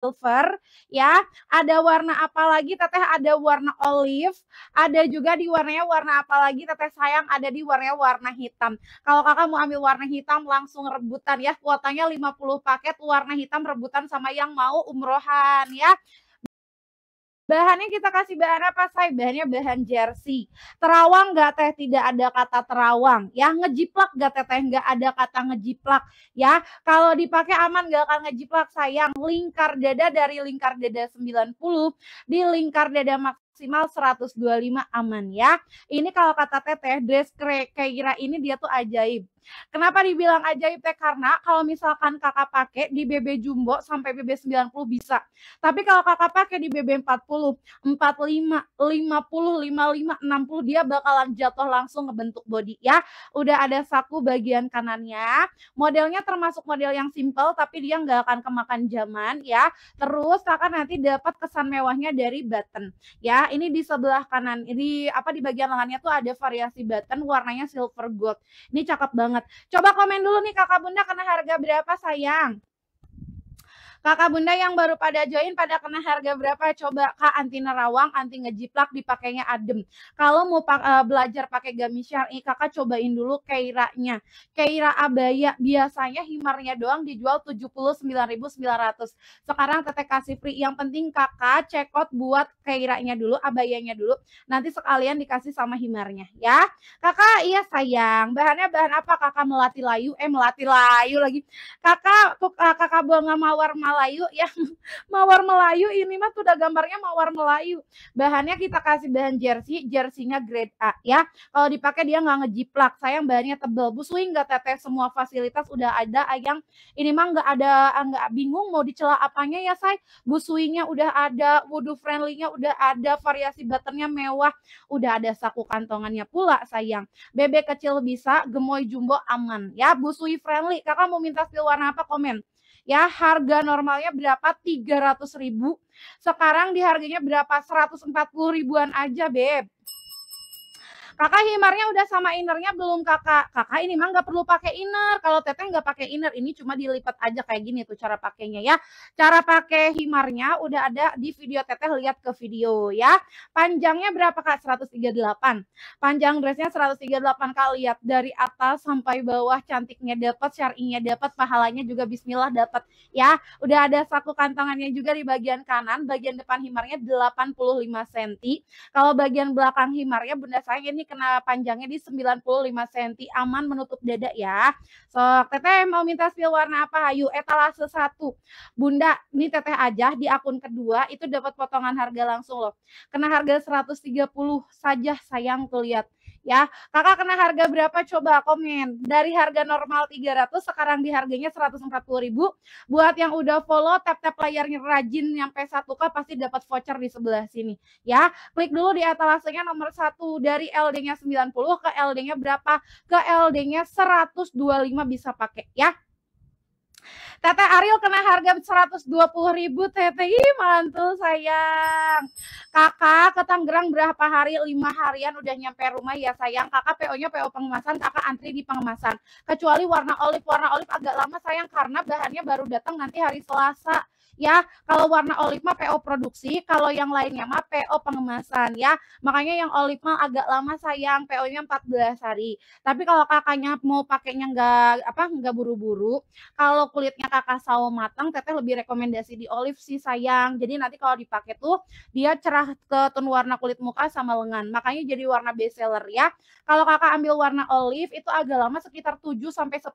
silver ya. Ada warna apa lagi teteh? Ada warna olive, ada juga di warnanya warna apa lagi teteh sayang? Ada di warnanya warna hitam. Kalau kakak mau ambil warna hitam langsung rebutan ya. Kuotanya 50 paket warna hitam rebutan sama yang mau umrohan ya. Bahannya kita kasih bahan apa say? Bahannya bahan jersey. Terawang nggak teh? Tidak ada kata terawang. Ya ngejiplak nggak teh teh? Nggak ada kata ngejiplak. Ya kalau dipakai aman nggak akan ngejiplak sayang. Lingkar dada dari lingkar dada 90 di lingkar dada maksimal maksimal 125 aman ya. Ini kalau kata teteh dress kayak kira ini dia tuh ajaib. Kenapa dibilang ajaib teh? Karena kalau misalkan kakak pakai di BB Jumbo sampai BB 90 bisa. Tapi kalau kakak pakai di BB 40, 45, 50, 55, 60 dia bakalan jatuh langsung ngebentuk body ya. Udah ada saku bagian kanannya. Modelnya termasuk model yang simple tapi dia nggak akan kemakan zaman ya. Terus kakak nanti dapat kesan mewahnya dari button ya. Ini di sebelah kanan, ini apa di bagian lengannya tuh ada variasi button warnanya silver gold. Ini cakep banget banget. Coba komen dulu nih kakak bunda karena harga berapa sayang. Kakak bunda yang baru pada join pada kena harga berapa? Coba Kak anti nerawang, anti ngejiplak dipakainya adem. Kalau mau pa eh, belajar pakai gamis syar'i, Kakak cobain dulu keiranya. Keira abaya biasanya himarnya doang dijual 79.900. Sekarang Teteh kasih free. Yang penting Kakak check out buat keiranya dulu, abayanya dulu. Nanti sekalian dikasih sama himarnya ya. Kakak iya sayang. Bahannya bahan apa? Kakak melati layu, eh melati layu lagi. Kakak eh, kakak buang mawar mawar Melayu ya mawar Melayu ini mah sudah gambarnya mawar Melayu. Bahannya kita kasih bahan jersey, jersinya grade A ya. Kalau dipakai dia nggak ngejiplak, sayang bahannya tebel. Busui nggak teteh semua fasilitas udah ada Ayang ini mah nggak ada nggak bingung mau dicela apanya ya say. Busuinya udah ada, wudhu friendlynya udah ada, variasi butternya mewah, udah ada saku kantongannya pula sayang. Bebek kecil bisa, gemoy jumbo aman ya. Busui friendly, kakak mau minta stil warna apa komen? ya harga normalnya berapa ratus ribu sekarang di harganya berapa 140 ribuan aja beb Kakak himarnya udah sama innernya belum kakak? Kakak ini mah nggak perlu pakai inner. Kalau teteh nggak pakai inner, ini cuma dilipat aja kayak gini tuh cara pakainya ya. Cara pakai himarnya udah ada di video teteh lihat ke video ya. Panjangnya berapa kak? 138. Panjang dressnya 138 kak lihat dari atas sampai bawah cantiknya dapat, syarinya dapat, pahalanya juga Bismillah dapat ya. Udah ada saku kantongannya juga di bagian kanan, bagian depan himarnya 85 cm. Kalau bagian belakang himarnya bunda saya ini kena panjangnya di 95 cm, aman menutup dada ya. So, teteh mau minta spill warna apa? Hayu, etalase satu. Bunda, ini teteh aja di akun kedua itu dapat potongan harga langsung loh. Kena harga 130 saja sayang tuh lihat ya. Kakak kena harga berapa coba komen. Dari harga normal 300 sekarang di harganya 140.000. Buat yang udah follow tap-tap layarnya rajin nyampe satu k pasti dapat voucher di sebelah sini ya. Klik dulu di etalasenya nomor satu dari LD-nya 90 ke LD-nya berapa? Ke LD-nya 125 bisa pakai ya. Teteh Ariel kena harga 120 ribu Teteh. Ih, mantul sayang. Kakak ke Tangerang berapa hari? 5 harian udah nyampe rumah ya sayang. Kakak PO-nya PO pengemasan, kakak antri di pengemasan. Kecuali warna olive, warna olive agak lama sayang karena bahannya baru datang nanti hari Selasa ya. Kalau warna olive mah PO produksi, kalau yang lainnya mah PO pengemasan ya. Makanya yang olive mah agak lama sayang, PO-nya 14 hari. Tapi kalau kakaknya mau pakainya nggak apa nggak buru-buru, kalau kulitnya kakak sawo matang, teteh lebih rekomendasi di olive sih sayang. Jadi nanti kalau dipakai tuh dia cerah ke tone warna kulit muka sama lengan. Makanya jadi warna best seller ya. Kalau kakak ambil warna olive itu agak lama sekitar 7 sampai 10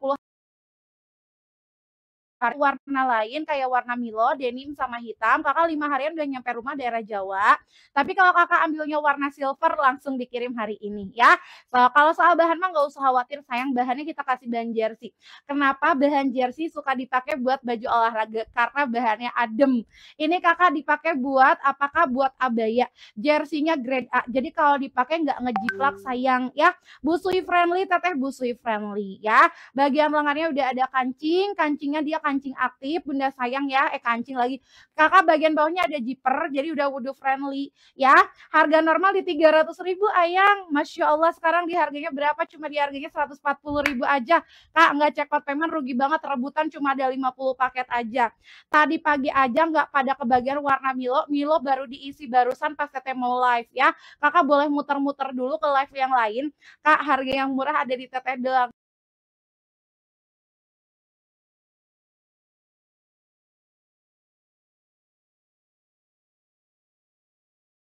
hari warna lain kayak warna Milo, denim sama hitam. Kakak lima harian udah nyampe rumah daerah Jawa. Tapi kalau kakak ambilnya warna silver langsung dikirim hari ini ya. So, kalau soal bahan mah nggak usah khawatir sayang bahannya kita kasih bahan jersey. Kenapa bahan jersey suka dipakai buat baju olahraga? Karena bahannya adem. Ini kakak dipakai buat apakah buat abaya? Jersinya grade A. Jadi kalau dipakai nggak ngejiplak sayang ya. Busui friendly, teteh busui friendly ya. Bagian lengannya udah ada kancing, kancingnya dia kancing kancing aktif, Bunda sayang ya, eh kancing lagi. Kakak bagian bawahnya ada zipper, jadi udah wudhu friendly ya. Harga normal di 300 ribu ayang, Masya Allah sekarang di harganya berapa? Cuma di harganya 140 ribu aja. Kak nggak check out payment rugi banget, rebutan cuma ada 50 paket aja. Tadi pagi aja nggak pada kebagian warna Milo, Milo baru diisi barusan pas teteh mau live ya. Kakak boleh muter-muter dulu ke live yang lain. Kak harga yang murah ada di teteh doang.